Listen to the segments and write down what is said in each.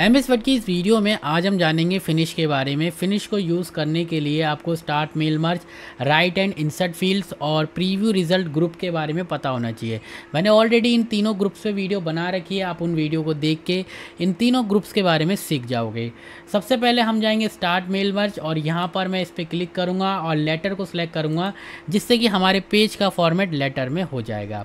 M S what की इस video में आज हम जानेंगे फिनिश के बारे में फिनिश को यूज़ करने के लिए आपको start mail merge write and insert fields और प्रीव्यू रिजल्ट ग्रुप के बारे में पता होना चाहिए मैंने ऑलरेडी इन तीनों ग्रुप्स पे वीडियो बना रखी है आप उन वीडियो को देख के इन तीनों ग्रुप्स के बारे में सीख जाओगे सबसे पहले हम जाएंगे स्टार्ट मेल मर्च और यहाँ पर मैं इस पर क्लिक करूँगा और लेटर को सिलेक्ट करूँगा जिससे कि हमारे पेज का फॉर्मेट लेटर में हो जाएगा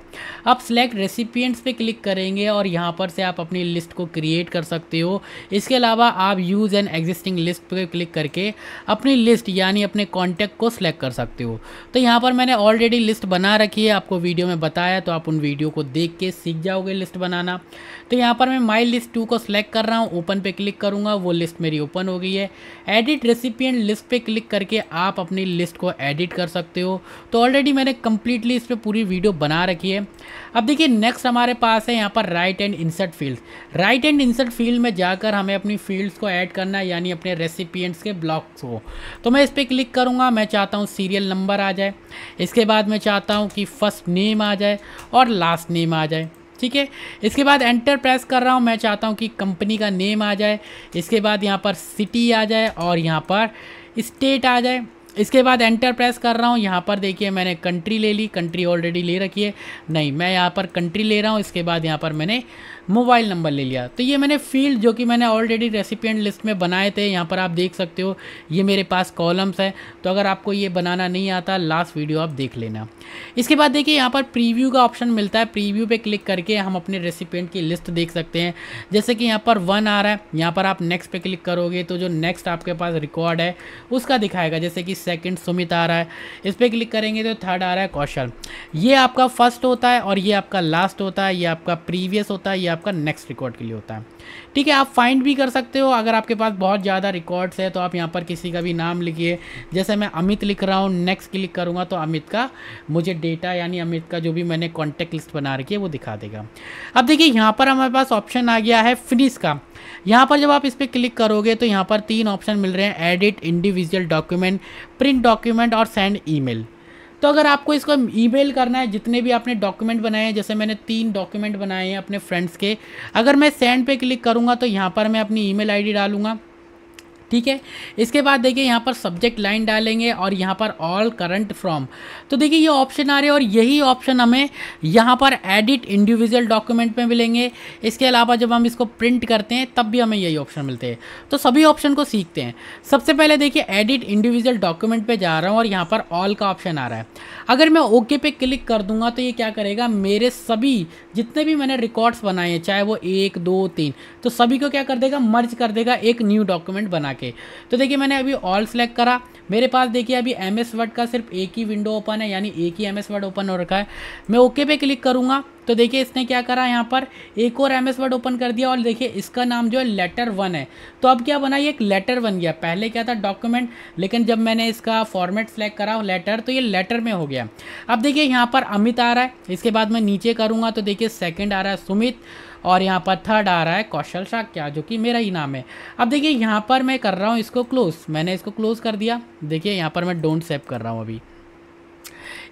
आप सिलेक्ट रेसिपियंट्स पर क्लिक करेंगे और यहाँ पर से आप अपनी लिस्ट को क्रिएट कर सकते हो इसके अलावा आप यूज़ एंड एग्जिस्टिंग लिस्ट पर क्लिक करके अपनी लिस्ट यानी अपने कॉन्टैक्ट को सिलेक्ट कर सकते हो तो यहाँ पर मैंने ऑलरेडी लिस्ट बना रखी है आपको वीडियो में बताया तो आप उन वीडियो को देख के सीख जाओगे लिस्ट बनाना तो यहाँ पर मैं माई लिस्ट टू को सिलेक्ट कर रहा हूँ ओपन पे क्लिक करूँगा वो लिस्ट मेरी ओपन हो गई है एडिट रेसिपियन लिस्ट पर क्लिक करके आप अपनी लिस्ट को एडिट कर सकते हो तो ऑलरेडी मैंने कम्प्लीटली इस पर पूरी वीडियो बना रखी है अब देखिए नेक्स्ट हमारे पास है यहाँ पर write and insert field write and insert field में जा जाकर हमें अपनी फील्ड्स को ऐड करना है यानी अपने रेसिपियंट्स के ब्लॉक्स को तो मैं इस पर क्लिक करूँगा मैं चाहता हूँ सीरियल नंबर आ जाए इसके बाद मैं चाहता हूँ कि फ़र्स्ट नेम आ जाए और लास्ट नेम आ जाए ठीक है इसके बाद एंटर प्रेस कर रहा हूँ मैं चाहता हूँ कि कंपनी का नेम आ जाए इसके बाद यहाँ पर सिटी आ जाए और यहाँ पर स्टेट आ जाए इसके बाद एंटर प्रेस कर रहा हूँ यहाँ पर देखिए मैंने कंट्री ले ली कंट्री ऑलरेडी ले रखी है नहीं मैं यहाँ पर कंट्री ले रहा हूँ इसके बाद यहाँ पर मैंने मोबाइल नंबर ले लिया तो ये मैंने फील्ड जो कि मैंने ऑलरेडी रेसिपियंट लिस्ट में बनाए थे यहाँ पर आप देख सकते हो ये मेरे पास कॉलम्स हैं तो अगर आपको ये बनाना नहीं आता लास्ट वीडियो आप देख लेना इसके बाद देखिए यहाँ पर प्रीव्यू का ऑप्शन मिलता है प्रीव्यू पे क्लिक करके हम अपने रेसिपियंट की लिस्ट देख सकते हैं जैसे कि यहाँ पर वन आ रहा है यहाँ पर आप नेक्स्ट पर क्लिक करोगे तो जो नेक्स्ट आपके पास रिकॉर्ड है उसका दिखाएगा जैसे कि सेकंड सुमित आ रहा है इस पर क्लिक करेंगे तो थर्ड आ रहा है कौशल ये आपका फर्स्ट होता है और ये आपका लास्ट होता है ये आपका प्रीवियस होता है ये आपका नेक्स्ट रिकॉर्ड के लिए होता है ठीक है आप फाइंड भी कर सकते हो अगर आपके पास बहुत ज़्यादा रिकॉर्ड्स है तो आप यहाँ पर किसी का भी नाम लिखिए जैसे मैं अमित लिख रहा हूँ नेक्स्ट क्लिक करूँगा तो अमित का मुझे डेटा यानी अमित का जो भी मैंने कॉन्टैक्ट लिस्ट बना रखी है वो दिखा देगा अब देखिए यहाँ पर हमारे पास ऑप्शन आ गया है फिनिश का यहाँ पर जब आप इस पर क्लिक करोगे तो यहाँ पर तीन ऑप्शन मिल रहे हैं edit individual document print document और सेंड ईमेल तो अगर आपको इसको ईमेल करना है जितने भी आपने डॉक्यूमेंट बनाए हैं जैसे मैंने तीन डॉक्यूमेंट बनाए हैं अपने फ्रेंड्स के अगर मैं सेंड पे क्लिक करूँगा तो यहाँ पर मैं अपनी ईमेल आईडी डालूंगा ठीक है इसके बाद देखिए यहाँ पर सब्जेक्ट लाइन डालेंगे और यहाँ पर ऑल करंट फ्रॉम तो देखिए ये ऑप्शन आ रहे हैं और यही ऑप्शन हमें यहाँ पर एडिट इंडिविजुअल डॉक्यूमेंट में मिलेंगे इसके अलावा जब हम इसको प्रिंट करते हैं तब भी हमें यही ऑप्शन मिलते हैं तो सभी ऑप्शन को सीखते हैं सबसे पहले देखिए एडिट इंडिविजुअल डॉक्यूमेंट पर जा रहा हूँ और यहाँ पर ऑल का ऑप्शन आ रहा है अगर मैं ओके पे क्लिक कर दूंगा तो ये क्या करेगा मेरे सभी जितने भी मैंने रिकॉर्ड्स बनाए हैं चाहे वो एक दो तीन तो सभी को क्या कर देगा मर्ज कर देगा एक न्यू डॉक्यूमेंट बना के तो देखिए मैंने अभी ऑल सेलेक्ट करा मेरे पास देखिए अभी एम एस वर्ड का सिर्फ एक ही विंडो ओपन है यानी एक ही एम एस वर्ड ओपन हो रखा है मैं ओके पे क्लिक करूँगा तो देखिए इसने क्या करा यहाँ पर एक और एम एस वर्ड ओपन कर दिया और देखिए इसका नाम जो है लेटर वन है तो अब क्या बना ये एक लेटर बन गया पहले क्या था डॉक्यूमेंट लेकिन जब मैंने इसका फॉर्मेट फ्लैग करा लेटर तो ये लेटर में हो गया अब देखिए यहाँ पर अमित आ रहा है इसके बाद मैं नीचे करूँगा तो देखिए सेकेंड आ रहा है सुमित और यहाँ पर थर्ड आ रहा है कौशल क्या जो कि मेरा ही नाम है अब देखिए यहाँ पर मैं कर रहा हूँ इसको क्लोज़ मैंने इसको क्लोज़ कर दिया देखिए यहाँ पर मैं डोंट सेव कर रहा हूँ अभी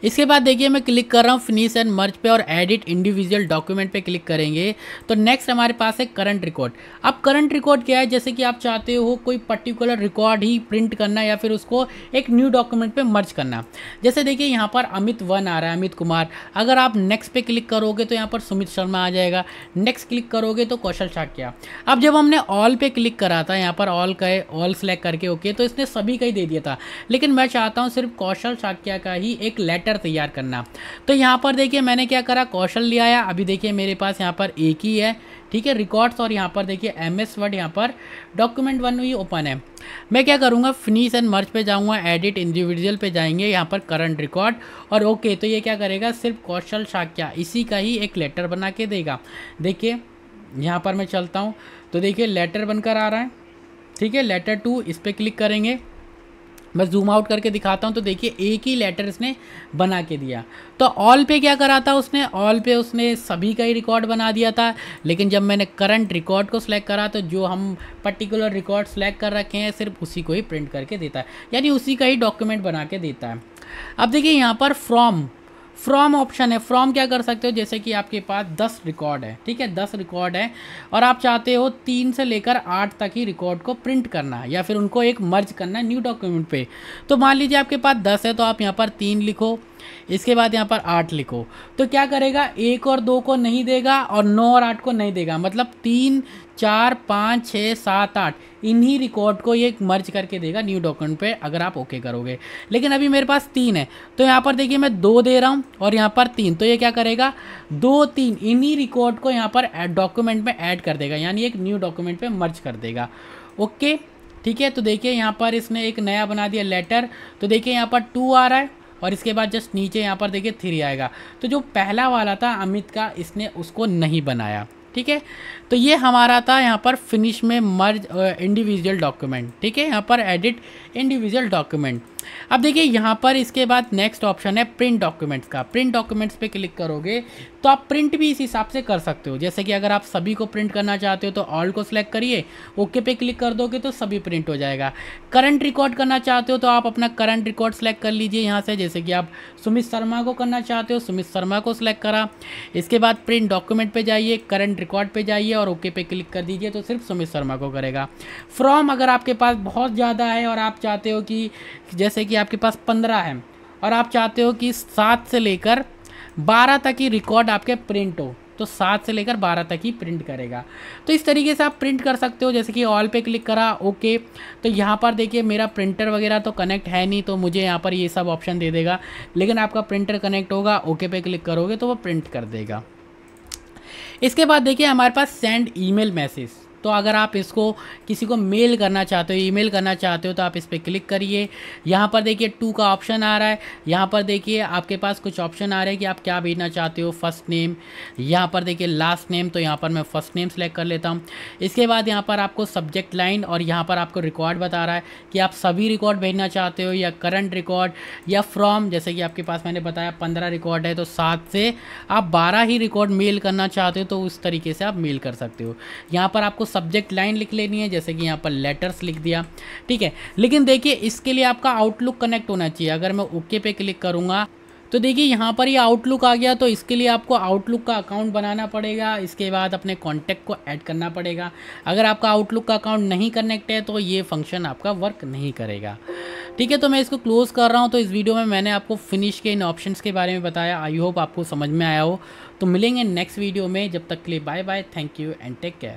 इसके बाद देखिए मैं क्लिक कर रहा हूँ फिनिश एंड मर्ज पे और एडिट इंडिविजुअल डॉक्यूमेंट पे क्लिक करेंगे तो नेक्स्ट हमारे पास है करंट रिकॉर्ड अब करंट रिकॉर्ड क्या है जैसे कि आप चाहते हो कोई पर्टिकुलर रिकॉर्ड ही प्रिंट करना या फिर उसको एक न्यू डॉक्यूमेंट पर मर्ज करना जैसे देखिए यहाँ पर अमित वन आ रहा है अमित कुमार अगर आप नेक्स्ट पे क्लिक करोगे तो यहाँ पर सुमित शर्मा आ जाएगा नेक्स्ट क्लिक करोगे तो कौशल शाक्या अब जब हमने ऑल पे क्लिक करा था यहाँ पर ऑल का ऑल सेलेक्ट करके ओके तो इसने सभी का ही दे दिया था लेकिन मैं चाहता हूँ सिर्फ कौशल शाक्या का ही एक लेटर कैरेक्टर तैयार करना तो यहाँ पर देखिए मैंने क्या करा कौशल लिया है अभी देखिए मेरे पास यहाँ पर एक ही है ठीक है रिकॉर्ड्स और यहाँ पर देखिए एम एस वर्ड यहाँ पर डॉक्यूमेंट वन ही ओपन है मैं क्या करूँगा फिनिश एंड मर्च पे जाऊँगा एडिट इंडिविजुअल पे जाएंगे यहाँ पर करंट रिकॉर्ड और ओके तो ये क्या करेगा सिर्फ कौशल शाक्या इसी का ही एक लेटर बना के देगा देखिए यहाँ पर मैं चलता हूँ तो देखिए लेटर बनकर आ रहा है ठीक है लेटर टू इस पर क्लिक करेंगे मैं जूम आउट करके दिखाता हूँ तो देखिए एक ही लेटर इसने बना के दिया तो ऑल पे क्या करा था उसने ऑल पे उसने सभी का ही रिकॉर्ड बना दिया था लेकिन जब मैंने करंट रिकॉर्ड को सिलेक्ट करा तो जो हम पर्टिकुलर रिकॉर्ड सेलेक्ट कर रखे हैं सिर्फ उसी को ही प्रिंट करके देता है यानी उसी का ही डॉक्यूमेंट बना के देता है अब देखिए यहाँ पर फ्रॉम फ्रॉम ऑप्शन है फ्रॉम क्या कर सकते हो जैसे कि आपके पास दस रिकॉर्ड है ठीक है दस रिकॉर्ड है और आप चाहते हो तीन से लेकर आठ तक ही रिकॉर्ड को प्रिंट करना है या फिर उनको एक मर्ज करना है न्यू डॉक्यूमेंट पे तो मान लीजिए आपके पास दस है तो आप यहाँ पर तीन लिखो इसके बाद यहाँ पर आठ लिखो तो क्या करेगा एक और दो को नहीं देगा और नौ और आठ को नहीं देगा मतलब तीन चार पाँच छः सात आठ इन्हीं रिकॉर्ड को ये मर्ज करके देगा न्यू डॉक्यूमेंट पे अगर आप ओके करोगे लेकिन अभी मेरे पास तीन है तो यहाँ पर देखिए मैं दो दे रहा हूँ और यहाँ पर तीन तो ये क्या करेगा दो तीन इन्हीं रिकॉर्ड को यहाँ पर डॉक्यूमेंट में ऐड कर देगा यानी एक न्यू डॉक्यूमेंट पर मर्ज कर देगा ओके ठीक है तो देखिए यहाँ पर इसने एक नया बना दिया लेटर तो देखिए यहाँ पर टू आ रहा है और इसके बाद जस्ट नीचे यहाँ पर देखिए थ्री आएगा तो जो पहला वाला था अमित का इसने उसको नहीं बनाया ठीक है तो ये हमारा था यहाँ पर फिनिश में मर्ज इंडिविजुअल डॉक्यूमेंट ठीक है यहाँ पर एडिट इंडिविजुअल डॉक्यूमेंट अब देखिए यहाँ पर इसके बाद नेक्स्ट ऑप्शन है प्रिंट डॉक्यूमेंट्स का प्रिंट डॉक्यूमेंट्स पे क्लिक करोगे तो आप प्रिंट भी इस हिसाब से कर सकते हो जैसे कि अगर आप सभी को प्रिंट करना चाहते हो तो ऑल को सिलेक्ट करिए ओके पे क्लिक कर दोगे तो सभी प्रिंट हो जाएगा करंट रिकॉर्ड करना चाहते हो तो आप अपना करंट रिकॉर्ड सेलेक्ट कर लीजिए यहाँ से जैसे कि आप सुमित शर्मा को करना चाहते हो सुमित शर्मा को सिलेक्ट करा इसके बाद प्रिंट डॉक्यूमेंट पर जाइए करंट रिकॉर्ड पे जाइए और ओके पे क्लिक कर दीजिए तो सिर्फ सुमित शर्मा को करेगा फ्रॉम अगर आपके पास बहुत ज़्यादा है और आप चाहते हो कि जैसे कि आपके पास पंद्रह है और आप चाहते हो कि सात से लेकर बारह तक ही रिकॉर्ड आपके प्रिंट हो तो सात से लेकर बारह तक ही प्रिंट करेगा तो इस तरीके से आप प्रिंट कर सकते हो जैसे कि ऑल पे क्लिक करा ओके तो यहाँ पर देखिए मेरा प्रिंटर वगैरह तो कनेक्ट है नहीं तो मुझे यहाँ पर ये सब ऑप्शन दे देगा लेकिन आपका प्रिंटर कनेक्ट होगा ओके पे क्लिक करोगे तो वो प्रिंट कर देगा इसके बाद देखिए हमारे पास सेंड ईमेल मैसेज तो अगर आप इसको किसी को मेल करना चाहते हो ईमेल करना चाहते हो तो आप इस पर क्लिक करिए यहाँ पर देखिए टू का ऑप्शन आ रहा है यहाँ पर देखिए आपके पास कुछ ऑप्शन आ रहे हैं कि आप क्या भेजना चाहते हो फर्स्ट नेम यहाँ पर देखिए लास्ट नेम तो यहाँ पर मैं फ़र्स्ट नेम सेलेक्ट कर लेता हूँ इसके बाद यहाँ पर आपको सब्जेक्ट लाइन और यहाँ पर आपको रिकॉर्ड बता रहा है कि आप सभी रिकॉर्ड भेजना चाहते हो या करंट रिकॉर्ड या फ्रॉम जैसे कि आपके पास मैंने बताया पंद्रह रिकॉर्ड है तो सात से आप बारह ही रिकॉर्ड मेल करना चाहते हो तो उस तरीके से आप मेल कर सकते हो यहाँ पर आपको सब्जेक्ट लाइन लिख लेनी है जैसे कि यहाँ पर लेटर्स लिख दिया ठीक है लेकिन देखिए इसके लिए आपका आउटलुक कनेक्ट होना चाहिए अगर मैं ओके पे क्लिक करूँगा तो देखिए यहाँ पर ये यह आउटलुक आ गया तो इसके लिए आपको आउटलुक का अकाउंट बनाना पड़ेगा इसके बाद अपने कॉन्टैक्ट को ऐड करना पड़ेगा अगर आपका आउटलुक का अकाउंट नहीं कनेक्ट है तो ये फंक्शन आपका वर्क नहीं करेगा ठीक है तो मैं इसको क्लोज़ कर रहा हूँ तो इस वीडियो में मैंने आपको फिनिश के इन ऑप्शंस के बारे में बताया आई होप आपको समझ में आया हो तो मिलेंगे नेक्स्ट वीडियो में जब तक के लिए bye bye thank you and take care